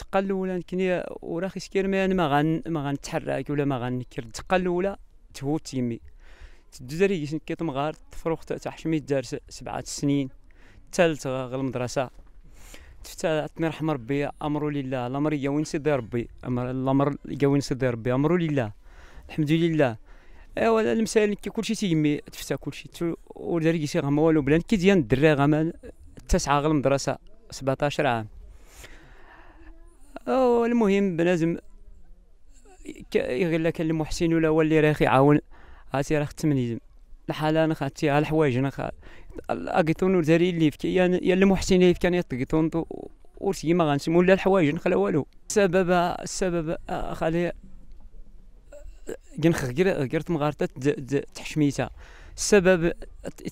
الدقه الاولى كني وراخي سكير ما غن ما غنتحرك ولا ما غنكر الدقه الاولى تهوت يمي تدري جيت نكيت مغار تاع حشمي دار سبعة سنين تالت غير المدرسة تفتاتني رحم ربي امروا لله الامر وين سيدي ربي امر الامر يوين سيدي ربي امروا لله الحمد لله ايوا المسائل كي كلشي تيمي تفتا كلشي ودار كيسي غما والو بلا كي ديال الدري غمال تسعة غير المدرسة 17 عام المهم بنادم غير كان المحسن ولا هو اللي راه يعاون هاتي راه ختمنيزم الحاله انا خاتي على الحوايج انا خا اقيتون وزاري اللي يفكي يا المحسن اللي كان يطقيتون ورسي ما غنسمو لا الحوايج نخلا والو السبب السبب خالي كنخ غير غير تمغارطة تحشميتها السبب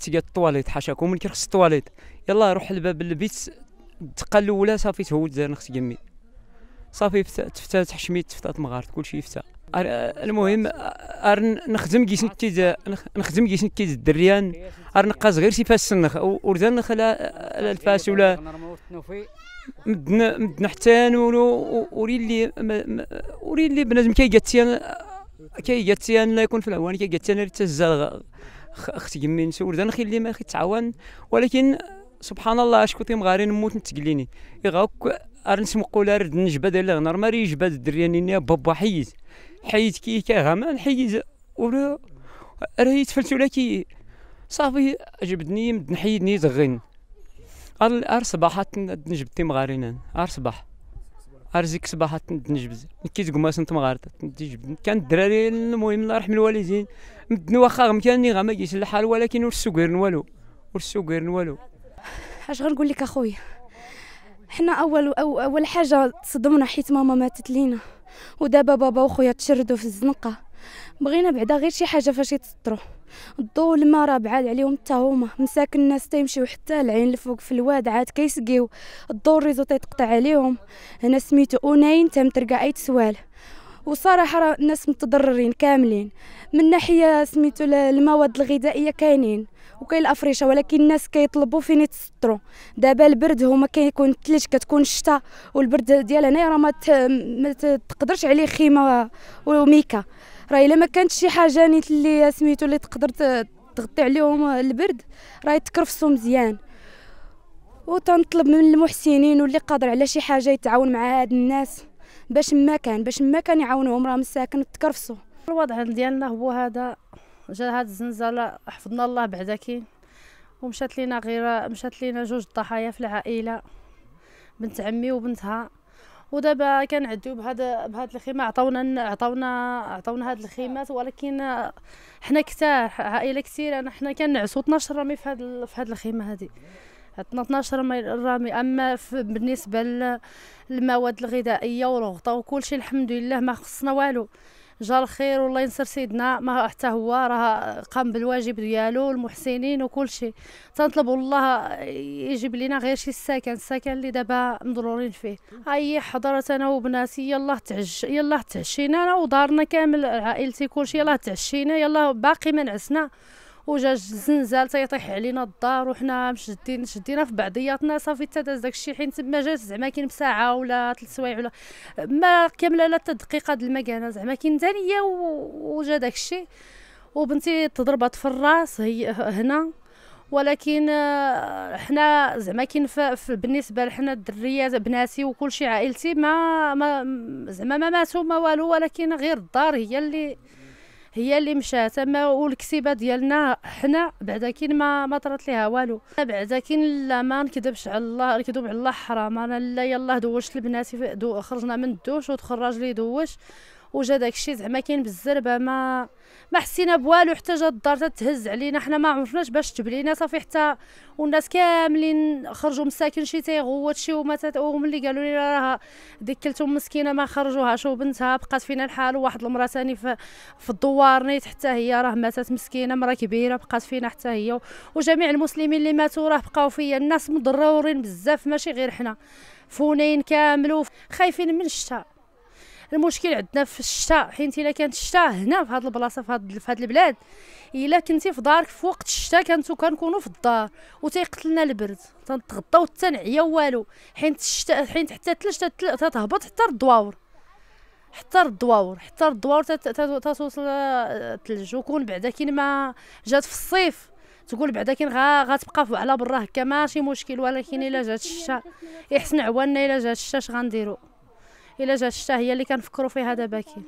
تيقى الطواليت حاشاكم من كيرخص الطواليت يلا روح لباب البيت الدقه ولا صافي تهود زين خص جميل صافي تفتات حشميت تفتات مغارت كل شيء يفتا المهم ار نخدم كي سنتي نخدم كي سنتي الدريان ار نقاز غير شي فاس النخ وردان نخ لا الفاس ولا مدنا مدنا حتى نولو وري اللي وري اللي بنادم كي كيقاتيان كيقاتيان لا يكون في العوان كي كيقاتيان اللي تهزا اختي يمين سوردان خي اللي ما خي تعاون ولكن سبحان الله اشكو مغاري نموت نتقليني غاك ارنس مقولا رد نجبد ديال الغنر ماري يجبد الدريانين بابا حيز حيز كي كغمان حيز ولا يتفلت ولا كي صافي جبدني مد نحيدني زغين ار صباحات نجبد تيمغارينا ار صباح ارزيك صباحات نجبد كي تقماس نت مغارطه جبد كان الدراري المهم الله يرحم الوالدين مدن واخا غمكاني غا ما الحال ولكن ورسو غير والو ورسو غير والو اش غنقول لك اخويا حنا اول اول حاجه تصدمنا حيت ماما ماتت لينا ودابا بابا وخويا تشردوا في الزنقه بغينا بعدا غير شي حاجه فاش يتستروا الضو الماء راه بعاد عليهم حتى هما مساكن الناس تيمشيو حتى العين الفوق في الواد عاد كيسقيو الضو الريزو تيتقطع عليهم هنا سميتو اوناين ترقى اي تسوال وصراحه الناس متضررين كاملين من ناحيه سميتو المواد الغذائيه كاينين وكاين الافرشه ولكن الناس كيطلبوا فين يتستروا دابا البرد هما كيكون الثلج كتكون الشتاء والبرد ديال هنا راه ما تقدرش عليه خيمه وميكا راه الا ما كانت شي حاجه نيت اللي سميتو اللي تقدر تغطي عليهم البرد راه يتكرفصوا مزيان وتنطلب من المحسنين واللي قادر على شي حاجه يتعاون مع هاد الناس باش ما كان باش ما كان يعاونوهم راهم ساكن تكرفصوا الوضع ديالنا هو هذا جا هاد الزنزله حفظنا الله بعدا كاين ومشات لينا غير مشات لينا جوج ضحايا في العائله بنت عمي وبنتها ودابا كنعديو بهاد بهاد الخيمه عطاونا عطاونا عطاونا هاد الخيمات ولكن حنا كثار عائله كثيره حنا كنعسو 12 رمي في هاد في هاد الخيمه هذه 12 رامي اما بالنسبه للمواد الغذائيه والغطاء وكل شيء الحمد لله ما خصنا والو جا الخير والله ينصر سيدنا ما حتى هو راه قام بالواجب ديالو المحسنين وكل شيء تنطلب الله يجيب لنا غير شي ساكن ساكن اللي دابا مضرورين فيه اي حضرت انا وبناتي يلاه تعش يلاه تعشينا انا ودارنا كامل عائلتي كل شيء يلاه تعشينا يلاه باقي ما نعسنا وجا الزنزال تيطيح علينا الدار وحنا مشدين شدينا في بعضياتنا صافي حتى داز داكشي حين تما جات زعما كاين بساعه ولا ثلاث سوايع ولا ما كامله لا حتى دقيقه د المكانه زعما كاين ثانيه وجا داكشي وبنتي تضربات في الراس هي هنا ولكن آه، حنا زعما كاين بالنسبه لحنا الدريات بناتي وكلشي عائلتي ما ما زعما ما ماتوا ما والو ولكن غير الدار هي اللي هي اللي مشات تما والكسيبه ديالنا حنا بعدا كين ما ما طرات ليها والو بعدا كين لا ما نكذبش على الله نكذب على الله حرام انا لا يلاه دوشت لبناتي دو خرجنا من الدوش وتخرج لي دوش وجا داكشي زعما كاين بالزربه ما ما حسينا بوالو حتى جات الدار تتهز علينا حنا ما عرفناش باش تبلينا صافي حتى والناس كاملين خرجوا مساكن شي تيغوت شي وما وملي قالوا لي راه ديك كلتهم مسكينه ما خرجوهاش وبنتها بقات فينا الحال وواحد المراه ثاني في, في الدوار نيت حتى هي راه ماتت مسكينه مراه كبيره بقات فينا حتى هي وجميع المسلمين اللي ماتوا راه بقاو فيا الناس مضرورين بزاف ماشي غير حنا فونين كامل خايفين من الشتاء المشكل عندنا في الشتاء حيت الا كانت الشتاء هنا في هاد البلاصه في هاد, في البلاد الا كنتي في دارك في وقت الشتاء كانتو كنكونوا في الدار وتيقتلنا البرد تنتغطاو حتى نعيا والو حيت الشتاء حيت حتى الثلج تتهبط حتى الدواور حتى الدواور حتى الدواور تتوصل الثلج وكون بعدا كي ما جات في الصيف تقول بعدا كاين غتبقى على برا هكا ماشي مشكل ولكن الا جات الشتاء يحسن عوانا الا جات الشتاء اش غنديرو الا جات الشتا هي اللي كنفكروا فيها دابا كي